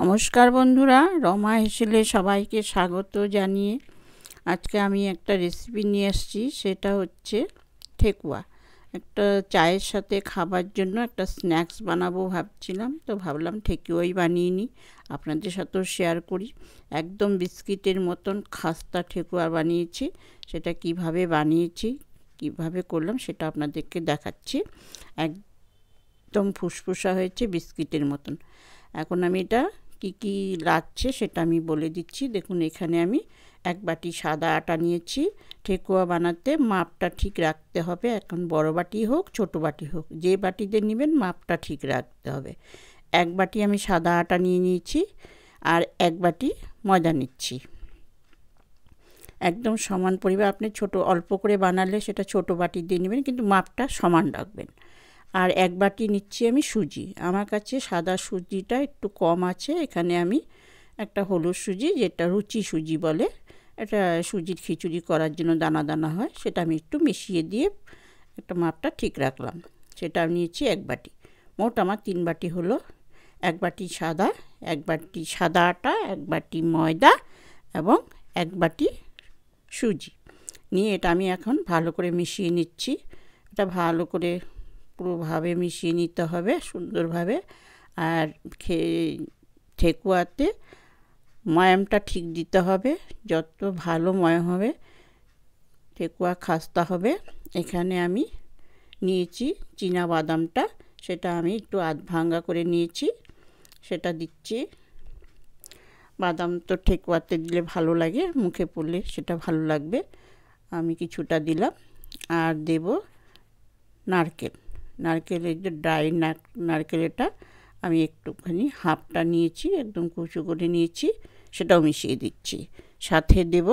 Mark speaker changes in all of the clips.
Speaker 1: নমস্কার বন্ধুরা রমা হেসেলে সবাইকে স্বাগত জানিয়ে আজকে আমি একটা রেসিপি নিয়ে এসেছি সেটা হচ্ছে ঠেকুয়া একটা চায়ের সাথে খাবার জন্য একটা স্ন্যাক্স বানাবো ভাবছিলাম তো ভাবলাম ঠেকুয়াই বানিয়ে নিই আপনাদের সাথেও শেয়ার করি একদম বিস্কিটের মতন খাস্তা ঠেকুয়া বানিয়েছি সেটা কিভাবে বানিয়েছি কিভাবে করলাম সেটা আপনাদেরকে দেখাচ্ছি একদম ফুসফুসা হয়েছে বিস্কিটের মতন এখন আমি এটা কি কি লাগছে সেটা আমি বলে দিচ্ছি দেখুন এখানে আমি এক বাটি সাদা আটা নিয়েছি ঠেকুয়া বানাতে মাপটা ঠিক রাখতে হবে এখন বড় বাটি হোক ছোট বাটি হোক যে বাটিতে নেবেন মাপটা ঠিক রাখতে হবে এক বাটি আমি সাদা আটা নিয়ে নিয়েছি আর এক বাটি ময়দা নিচ্ছি একদম সমান পরিমাণ আপনি ছোট অল্প করে বানালে সেটা ছোট বাটি দিয়ে নেবেন কিন্তু মাপটা সমান রাখবেন আর এক বাটি নিচ্ছি আমি সুজি আমার কাছে সাদা সুজিটা একটু কম আছে এখানে আমি একটা হলুদ সুজি যেটা রুচি সুজি বলে এটা সুজির খিচুড়ি করার জন্য দানা দানা হয় সেটা আমি একটু মিশিয়ে দিয়ে একটা মাপটা ঠিক রাখলাম সেটা আমি নিয়েছি এক বাটি মোট আমার তিন বাটি হলো এক বাটি সাদা এক বাটি সাদা আটা এক বাটি ময়দা এবং এক বাটি সুজি নিয়ে এটা আমি এখন ভালো করে মিশিয়ে নিচ্ছি এটা ভালো করে পুরোভাবে মিশিয়ে নিতে হবে সুন্দরভাবে আর ঠেকুয়াতে ময়ামটা ঠিক দিতে হবে যত ভালো ময়াম হবে ঠেকুয়া খাস্তা হবে এখানে আমি নিয়েছি চীনা বাদামটা সেটা আমি একটু আধ ভাঙ্গা করে নিয়েছি সেটা দিচ্ছি বাদাম তো ঠেকুয়াতে দিলে ভালো লাগে মুখে পড়লে সেটা ভালো লাগবে আমি কিছুটা দিলাম আর দেব নারকেল নারকেলের যে ড্রাই নারকেলটা আমি একটুখানি হাফটা নিয়েছি একদম কুচু করে নিয়েছি সেটাও মিশিয়ে দিচ্ছি সাথে দেব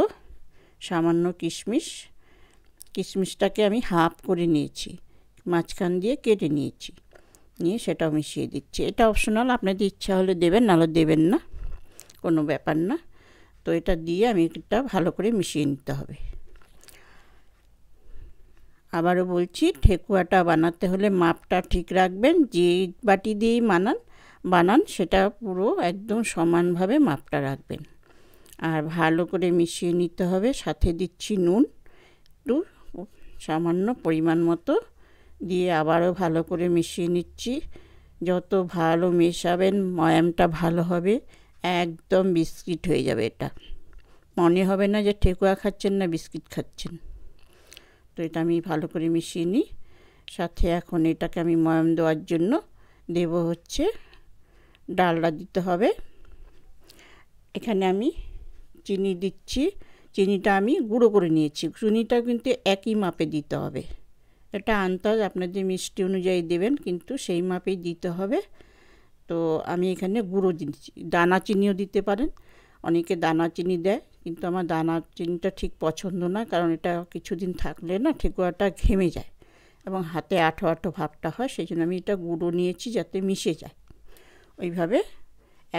Speaker 1: সামান্য কিশমিশ কিশমিশটাকে আমি হাফ করে নিয়েছি মাঝখান দিয়ে কেটে নিয়েছি নিয়ে সেটাও মিশিয়ে দিচ্ছি এটা অপশনাল আপনাদের ইচ্ছা হলে দেবেন নাহলে দেবেন না কোনো ব্যাপার না তো এটা দিয়ে আমি এটা ভালো করে মিশিয়ে নিতে হবে আবারও বলছি ঠেকুয়াটা বানাতে হলে মাপটা ঠিক রাখবেন যে বাটি দিয়েই মানান বানান সেটা পুরো একদম সমানভাবে মাপটা রাখবেন আর ভালো করে মিশিয়ে নিতে হবে সাথে দিচ্ছি নুন একটু সামান্য পরিমাণ মতো দিয়ে আবারও ভালো করে মিশিয়ে নিচ্ছি যত ভালো মেশাবেন ময়ামটা ভালো হবে একদম বিস্কিট হয়ে যাবে এটা মনে হবে না যে ঠেকুয়া খাচ্ছেন না বিস্কিট খাচ্ছেন তো এটা আমি ভালো করে মিশিয়ে নিই সাথে এখন এটাকে আমি ময়ম দেওয়ার জন্য দেব হচ্ছে ডালটা দিতে হবে এখানে আমি চিনি দিচ্ছি চিনিটা আমি গুঁড়ো করে নিয়েছি চুনিটা কিন্তু একই মাপে দিতে হবে এটা আন্দাজ আপনাদের মিষ্টি অনুযায়ী দেবেন কিন্তু সেই মাপেই দিতে হবে তো আমি এখানে গুঁড়ো দিচ্ছি দানা চিনিও দিতে পারেন অনেকে দানা চিনি দেয় কিন্তু আমার দানা চিনিটা ঠিক পছন্দ না কারণ এটা কিছুদিন থাকলে না ঠেকুয়াটা ঘেমে যায় এবং হাতে আঠো আঠো ভাবটা হয় সেই জন্য আমি এটা গুঁড়ো নিয়েছি যাতে মিশে যায় ওইভাবে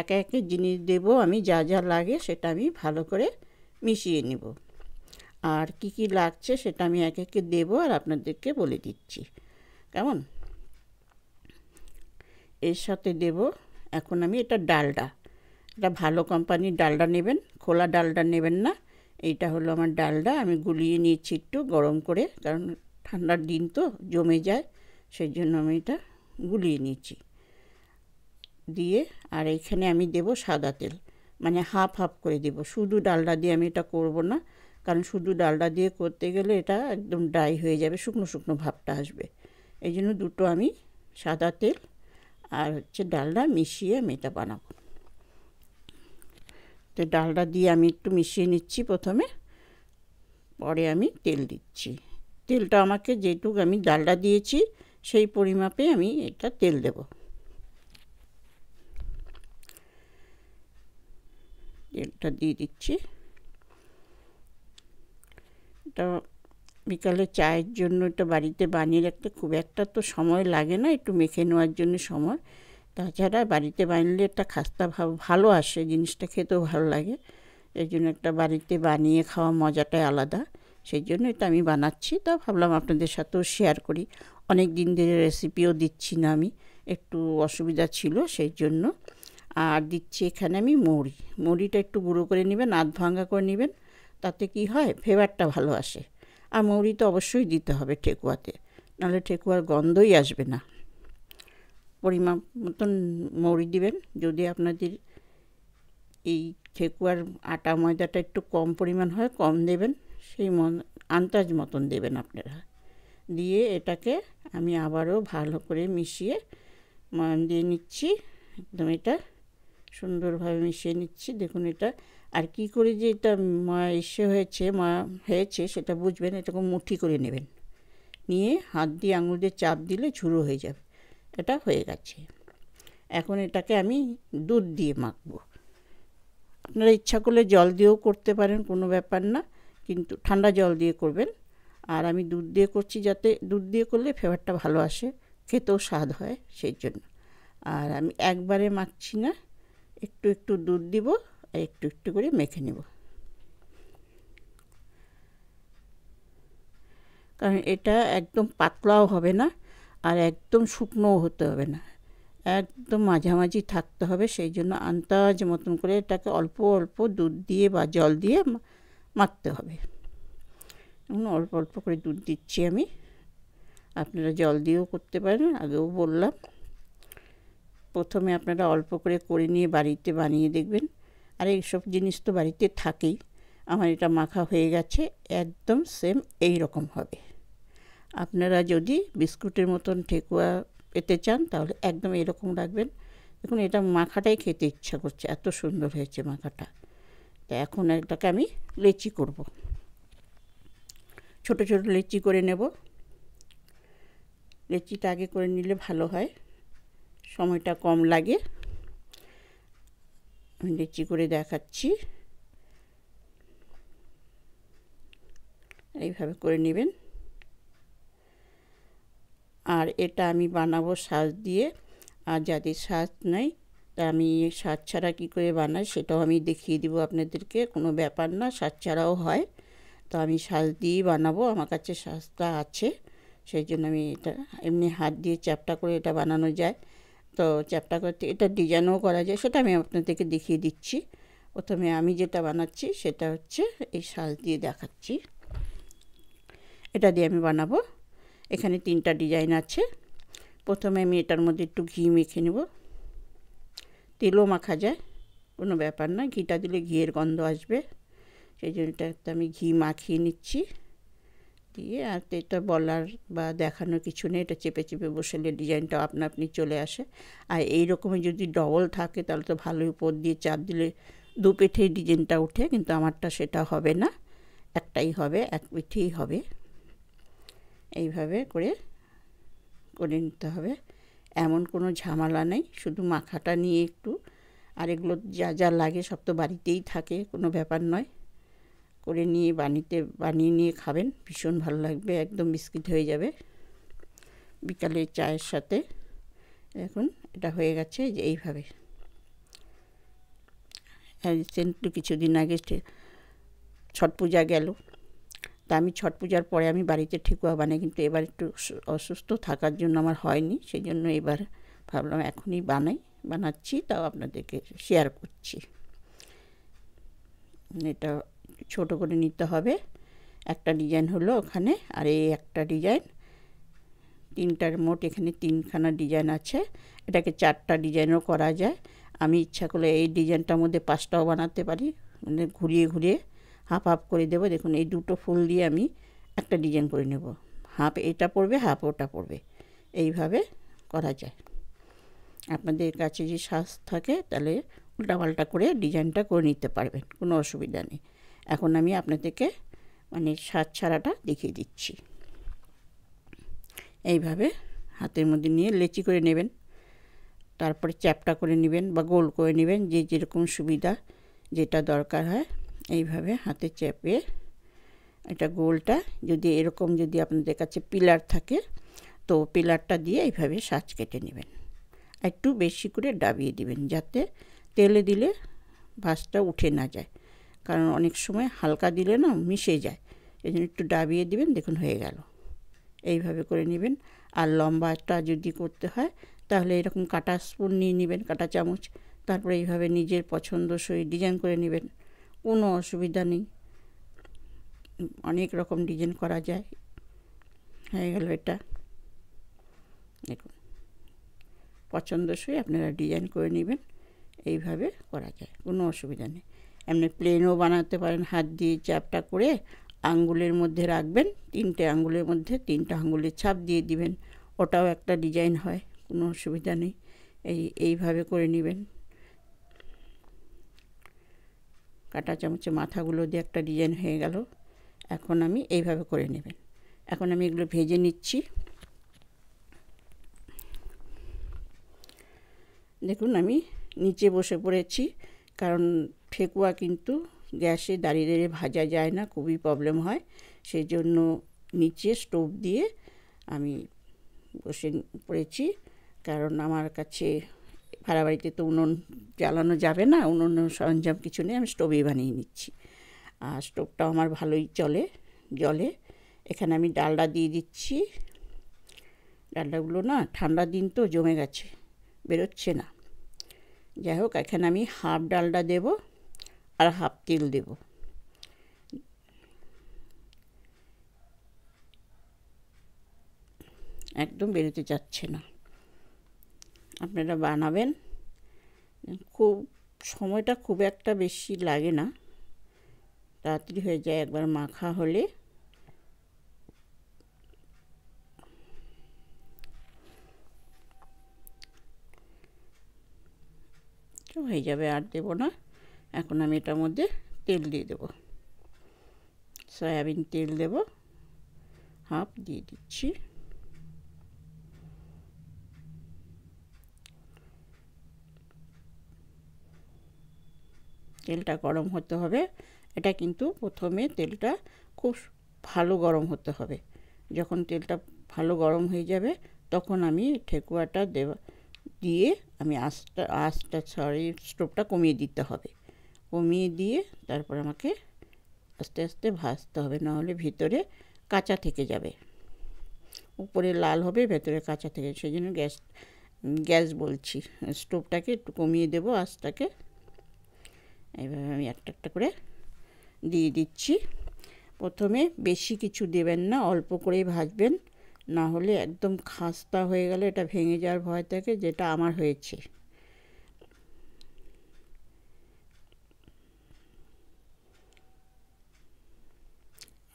Speaker 1: একে একে জিনিস দেব আমি যা যা লাগে সেটা আমি ভালো করে মিশিয়ে নেব আর কি কি লাগছে সেটা আমি এক একে দেব আর আপনাদেরকে বলে দিচ্ছি কেমন এর সাথে দেব এখন আমি এটা ডালডা একটা ভালো কোম্পানির ডালডা নেবেন খোলা ডালডা নেবেন না এইটা হলো আমার ডালডা আমি গুলিয়ে নিয়েছি একটু গরম করে কারণ ঠান্ডার দিন তো জমে যায় সেই জন্য আমি এটা গুলিয়ে নিয়েছি দিয়ে আর এখানে আমি দেব সাদা তেল মানে হাফ হাফ করে দেব শুধু ডালডা দিয়ে আমি এটা করব না কারণ শুধু ডালডা দিয়ে করতে গেলে এটা একদম ড্রাই হয়ে যাবে শুকনো শুকনো ভাবটা আসবে এই জন্য দুটো আমি সাদা তেল আর হচ্ছে ডালডা মিশিয়ে আমি এটা বানাবো তো ডালটা দিয়ে আমি একটু মিশিয়ে নিচ্ছি প্রথমে পরে আমি তেল দিচ্ছি তেলটা আমাকে যেটুকু আমি ডালটা দিয়েছি সেই পরিমাপে আমি এটা তেল দেব তেলটা দিয়ে দিচ্ছি এটা বিকালে চায়ের জন্য এটা বাড়িতে বানিয়ে রাখতে খুব একটা তো সময় লাগে না একটু মেখে নেওয়ার জন্য সময় তাছাড়া বাড়িতে বানলে একটা খাস্তা ভাব ভালো আসে জিনিসটা খেতেও ভালো লাগে এই জন্য একটা বাড়িতে বানিয়ে খাওয়া মজাটাই আলাদা সেই জন্য এটা আমি বানাচ্ছি তা ভাবলাম আপনাদের সাথেও শেয়ার করি অনেক দিন ধরে রেসিপিও দিচ্ছি না আমি একটু অসুবিধা ছিল সেই জন্য আর দিচ্ছি এখানে আমি মুড়ি মুড়িটা একটু গুঁড়ো করে নেবেন আধ ভাঙ্গা করে নেবেন তাতে কি হয় ফ্লেভারটা ভালো আসে আর মৌরি তো অবশ্যই দিতে হবে ঠেকুয়াতে নাহলে ঠেকুয়ার গন্ধই আসবে না পরিমাপ মতন মৌরি দিবেন যদি আপনাদের এই ঠেকুয়ার আটা ময়দাটা একটু কম পরিমাণ হয় কম দেবেন সেই মন আন্দাজ মতন দেবেন আপনারা দিয়ে এটাকে আমি আবারও ভালো করে মিশিয়ে ময়ন দিয়ে নিচ্ছি একদম এটা সুন্দরভাবে মিশিয়ে নিচ্ছি দেখুন এটা আর কি করে যে এটা ময়া এসে হয়েছে মা হয়েছে সেটা বুঝবেন এটাকে মুঠি করে নেবেন নিয়ে হাত দিয়ে আঙুল দিয়ে চাপ দিলে ঝুরো হয়ে যাবে এটা হয়ে গেছে এখন এটাকে আমি দুধ দিয়ে মাখবো আপনারা ইচ্ছা করলে জল দিয়েও করতে পারেন কোনো ব্যাপার না কিন্তু ঠান্ডা জল দিয়ে করবেন আর আমি দুধ দিয়ে করছি যাতে দুধ দিয়ে করলে ফ্লেভারটা ভালো আসে খেতেও স্বাদ হয় সেই জন্য আর আমি একবারে মাখছি না একটু একটু দুধ দিব আর একটু একটু করে মেখে নেব কারণ এটা একদম পাতলাও হবে না আর একদম শুকনোও হতে হবে না একদম মাঝামাঝি থাকতে হবে সেই জন্য আন্দাজ মতন করে এটাকে অল্প অল্প দুধ দিয়ে বা জল দিয়ে মাখতে হবে এখন অল্প অল্প করে দুধ দিচ্ছি আমি আপনারা জল দিয়েও করতে পারেন আগেও বললাম প্রথমে আপনারা অল্প করে করে নিয়ে বাড়িতে বানিয়ে দেখবেন আর এইসব জিনিস তো বাড়িতে থাকেই আমার এটা মাখা হয়ে গেছে একদম সেম এই রকম হবে আপনারা যদি বিস্কুটের মতন ঠেকুয়া পেতে চান তাহলে একদম এরকম রাখবেন দেখুন এটা মাখাটাই খেতে ইচ্ছা করছে এত সুন্দর হয়েছে মাখাটা তা এখন এটাকে আমি লেচি করব ছোট ছোট লেচি করে নেব লেচিটা আগে করে নিলে ভালো হয় সময়টা কম লাগে আমি লেচি করে দেখাচ্ছি এইভাবে করে নেবেন আর এটা আমি বানাবো শাঁস দিয়ে আর যাদের শাঁস নেই তা আমি শাঁস ছাড়া কী করে বানাই সেটাও আমি দেখিয়ে দিব আপনাদেরকে কোনো ব্যাপার না শাঁস ছাড়াও হয় তো আমি শাঁস দিয়েই বানাবো আমার কাছে শাঁসটা আছে সেই জন্য আমি এটা এমনি হাত দিয়ে চ্যাপটা করে এটা বানানো যায় তো চ্যাপটা করতে এটা ডিজাইনও করা যায় সেটা আমি আপনাদেরকে দেখিয়ে দিচ্ছি প্রথমে আমি যেটা বানাচ্ছি সেটা হচ্ছে এই শাঁস দিয়ে দেখাচ্ছি এটা দিয়ে আমি বানাবো এখানে তিনটা ডিজাইন আছে প্রথমে আমি এটার মধ্যে একটু ঘি মেখে নেব তেলও মাখা যায় কোনো ব্যাপার না ঘিটা দিলে ঘিয়ের গন্ধ আসবে সেই জন্যটাতে আমি ঘি মাখিয়ে নিচ্ছি দিয়ে আর এটা বলার বা দেখানোর কিছু নেই এটা চেপে চেপে বসালে ডিজাইনটা আপনা আপনি চলে আসে আর এই রকমই যদি ডবল থাকে তাহলে তো ভালোই উপর দিয়ে চাপ দিলে দু পিঠেই ডিজাইনটা উঠে কিন্তু আমারটা সেটা হবে না একটাই হবে এক পিঠেই হবে এইভাবে করে করে নিতে হবে এমন কোনো ঝামেলা নেই শুধু মাখাটা নিয়ে একটু আর এগুলো যা যা লাগে সব তো বাড়িতেই থাকে কোনো ব্যাপার নয় করে নিয়ে বানিতে বানিয়ে নিয়ে খাবেন ভীষণ ভালো লাগবে একদম বিস্কিট হয়ে যাবে বিকালে চায়ের সাথে এখন এটা হয়ে গেছে যে এইভাবে রিসেন্টলি কিছুদিন আগে ছট পূজা গেল তা আমি ছট পূজার পরে আমি বাড়িতে ঠেকুয়া বানাই কিন্তু এবার একটু অসুস্থ থাকার জন্য আমার হয়নি সেই জন্য এবার ভাবলাম এখনই বানাই বানাচ্ছি তাও আপনাদেরকে শেয়ার করছি এটা ছোট করে নিতে হবে একটা ডিজাইন হলো ওখানে আর এই একটা ডিজাইন তিনটার মোট এখানে তিনখানা ডিজাইন আছে এটাকে চারটা ডিজাইনও করা যায় আমি ইচ্ছা করলে এই ডিজাইনটার মধ্যে পাঁচটাও বানাতে পারি মানে ঘুরিয়ে ঘুরিয়ে হাফ হাফ করে দেব দেখুন এই দুটো ফুল দিয়ে আমি একটা ডিজাইন করে নেব হাফ এটা পড়বে হাফ ওটা পড়বে এইভাবে করা যায় আপনাদের কাছে যদি শ্বাস থাকে তাহলে উল্টাপাল্টা করে ডিজাইনটা করে নিতে পারবেন কোনো অসুবিধা নেই এখন আমি আপনাদেরকে মানে সাজ ছাড়াটা দেখিয়ে দিচ্ছি এইভাবে হাতের মধ্যে নিয়ে লেচি করে নেবেন তারপরে চ্যাপটা করে নেবেন বা গোল করে নেবেন যে যেরকম সুবিধা যেটা দরকার হয় এইভাবে হাতে চেপে এটা গোলটা যদি এরকম যদি আপনাদের কাছে পিলার থাকে তো পিলারটা দিয়ে এইভাবে সাজ কেটে নেবেন একটু বেশি করে ডাবিয়ে দিবেন যাতে তেলে দিলে ভাজটা উঠে না যায় কারণ অনেক সময় হালকা দিলে না মিশে যায় এই জন্য একটু ডাবিয়ে দিবেন দেখুন হয়ে গেল এইভাবে করে নেবেন আর লম্বাটা যদি করতে হয় তাহলে এরকম কাটা স্পুন নিয়ে নেবেন কাটা চামচ তারপরে এইভাবে নিজের পছন্দসই ডিজাইন করে নেবেন কোনো অসুবিধা নেই অনেক রকম ডিজাইন করা যায় হয়ে গেল এটা দেখুন পছন্দসই আপনারা ডিজাইন করে নেবেন এইভাবে করা যায় কোনো অসুবিধা নেই এমনি প্লেনও বানাতে পারেন হাত দিয়ে চাপটা করে আঙ্গুলের মধ্যে রাখবেন তিনটে আঙ্গুলের মধ্যে তিনটা আঙ্গুলের ছাপ দিয়ে দিবেন ওটাও একটা ডিজাইন হয় কোনো অসুবিধা নেই এই এইভাবে করে নেবেন কাটা চামচে মাথাগুলো দিয়ে একটা ডিজাইন হয়ে গেল এখন আমি এইভাবে করে নেবেন এখন আমি এগুলো ভেজে নিচ্ছি দেখুন আমি নিচে বসে পড়েছি কারণ ঠেকুয়া কিন্তু গ্যাসে দাঁড়িয়ে দাঁড়িয়ে ভাজা যায় না খুবই প্রবলেম হয় সেই জন্য নিচে স্টোভ দিয়ে আমি বসে পড়েছি কারণ আমার কাছে ভাড়া বাড়িতে তো উনুন জ্বালানো যাবে না উনুন সরঞ্জাম কিছু নেই আমি স্টোভই বানিয়ে নিচ্ছি আর স্টোভটাও আমার ভালোই চলে জলে এখানে আমি ডালডা দিয়ে দিচ্ছি ডালডাগুলো না ঠান্ডা দিন তো জমে গেছে বেরোচ্ছে না যাই হোক এখানে আমি হাফ ডালডা দেব আর হাফ তেল দেব একদম বেরোতে যাচ্ছে না আপনারা বানাবেন খুব সময়টা খুব একটা বেশি লাগে না তাড়াতাড়ি হয়ে যায় একবার মাখা হলে হয়ে যাবে আর দেবো না এখন আমি এটার মধ্যে তেল দিয়ে দেবো সয়াবিন তেল দেব হাফ দিয়ে দিচ্ছি তেলটা গরম হতে হবে এটা কিন্তু প্রথমে তেলটা খুব ভালো গরম হতে হবে যখন তেলটা ভালো গরম হয়ে যাবে তখন আমি ঠেকুয়াটা দেওয়া দিয়ে আমি আস্তা আস্তা সরি স্টোভটা কমিয়ে দিতে হবে কমিয়ে দিয়ে তারপর আমাকে আস্তে আস্তে ভাজতে হবে নাহলে ভিতরে কাঁচা থেকে যাবে উপরে লাল হবে ভেতরে কাঁচা থেকে সেই জন্য গ্যাস গ্যাস বলছি স্টোভটাকে একটু কমিয়ে দেবো আস্তাকে এইভাবে আমি একটা একটা করে দিয়ে দিচ্ছি প্রথমে বেশি কিছু দেবেন না অল্প করেই ভাজবেন না হলে একদম খাস্তা হয়ে গেলে এটা ভেঙে যাওয়ার ভয় থাকে যেটা আমার হয়েছে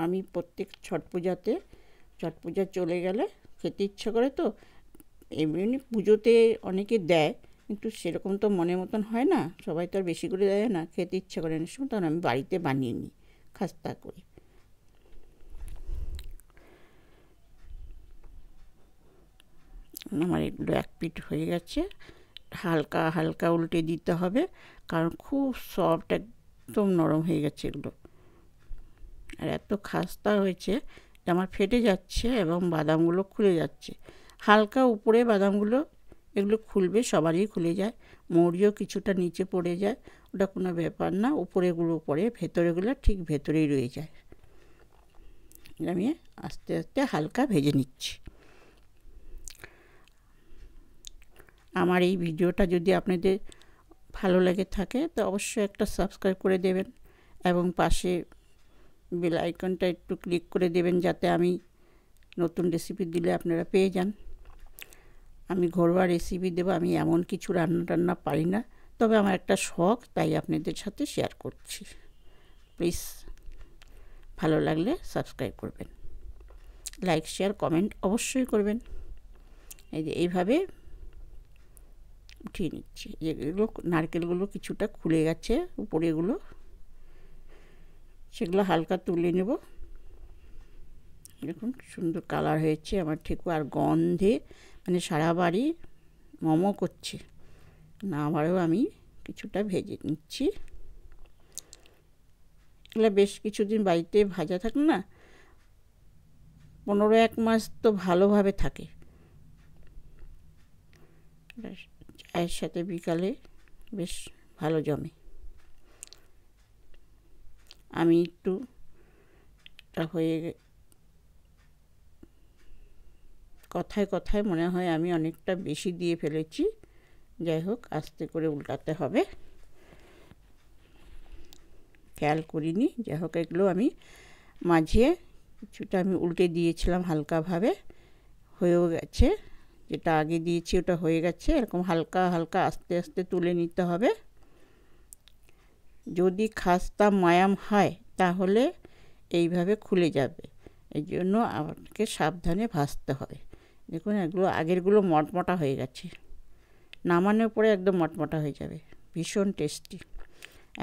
Speaker 1: আমি প্রত্যেক ছট পূজাতে ছট পূজা চলে গেলে খেতে ইচ্ছা করে তো এমনি পুজোতে অনেকে দেয় কিন্তু সেরকম তো মনের মতন হয় না সবাই তো আর বেশি করে দেয় না খেতে ইচ্ছা করে না সময় তখন আমি বাড়িতে বানিয়ে নিই খাস্তা করে আমার এগুলো এক পিট হয়ে গেছে হালকা হালকা উল্টে দিতে হবে কারণ খুব সফট একদম নরম হয়ে গেছে এগুলো আর এত খাস্তা হয়েছে যে আমার ফেটে যাচ্ছে এবং বাদামগুলো খুলে যাচ্ছে হালকা উপরে বাদামগুলো এগুলো খুলবে সবারই খুলে যায় মৌরিও কিছুটা নিচে পড়ে যায় ওটা কোনো ব্যাপার না উপরেগুলো পড়ে ভেতরেগুলো ঠিক ভেতরেই রয়ে যায় আমি আস্তে আস্তে হালকা ভেজে নিচ্ছি আমার এই ভিডিওটা যদি আপনাদের ভালো লাগে থাকে তো অবশ্যই একটা সাবস্ক্রাইব করে দেবেন এবং পাশে বেল আইকনটা একটু ক্লিক করে দেবেন যাতে আমি নতুন রেসিপি দিলে আপনারা পেয়ে যান আমি ঘরোয়া রেসিপি দেবো আমি এমন কিছু রান্না টান্না পারি না তবে আমার একটা শখ তাই আপনাদের সাথে শেয়ার করছি প্লিজ ভালো লাগলে সাবস্ক্রাইব করবেন লাইক শেয়ার কমেন্ট অবশ্যই করবেন এই যে এইভাবে উঠিয়ে নিচ্ছি এগুলো নারকেলগুলো কিছুটা খুলে গেছে উপরেগুলো সেগুলো হালকা তুলে নেব দেখুন সুন্দর কালার হয়েছে আমার ঠিক আর গন্ধে মানে সারা বাড়ি মোমো করছে না আবারও আমি কিছুটা ভেজে নিচ্ছি এগুলো বেশ কিছুদিন বাড়িতে ভাজা থাকে না পনেরো এক মাস তো ভালোভাবে থাকে চায়ের সাথে বিকালে বেশ ভালো জমে আমি একটু হয়ে কথায় কথায় মনে হয় আমি অনেকটা বেশি দিয়ে ফেলেছি যাই হোক আস্তে করে উল্টাতে হবে খেয়াল করিনি যাই হোক এগুলো আমি মাঝে কিছুটা আমি উল্টে দিয়েছিলাম হালকাভাবে হয়েও গেছে যেটা আগে দিয়েছি ওটা হয়ে গেছে এরকম হালকা হালকা আস্তে আস্তে তুলে নিতে হবে যদি খাস্তা মায়াম হয় তাহলে এইভাবে খুলে যাবে এই জন্য আমাকে সাবধানে ভাসতে হবে দেখুন এগুলো আগেরগুলো মটমটা হয়ে গেছে নামানোর পরে একদম মটমটা হয়ে যাবে ভীষণ টেস্টি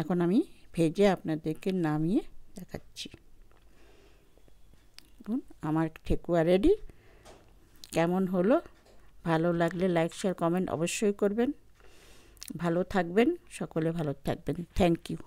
Speaker 1: এখন আমি ভেজে আপনাদেরকে নামিয়ে দেখাচ্ছি দেখুন আমার ঠেকুয়া রেডি কেমন হলো ভালো লাগলে লাইক শেয়ার কমেন্ট অবশ্যই করবেন ভালো থাকবেন সকলে ভালো থাকবেন থ্যাংক ইউ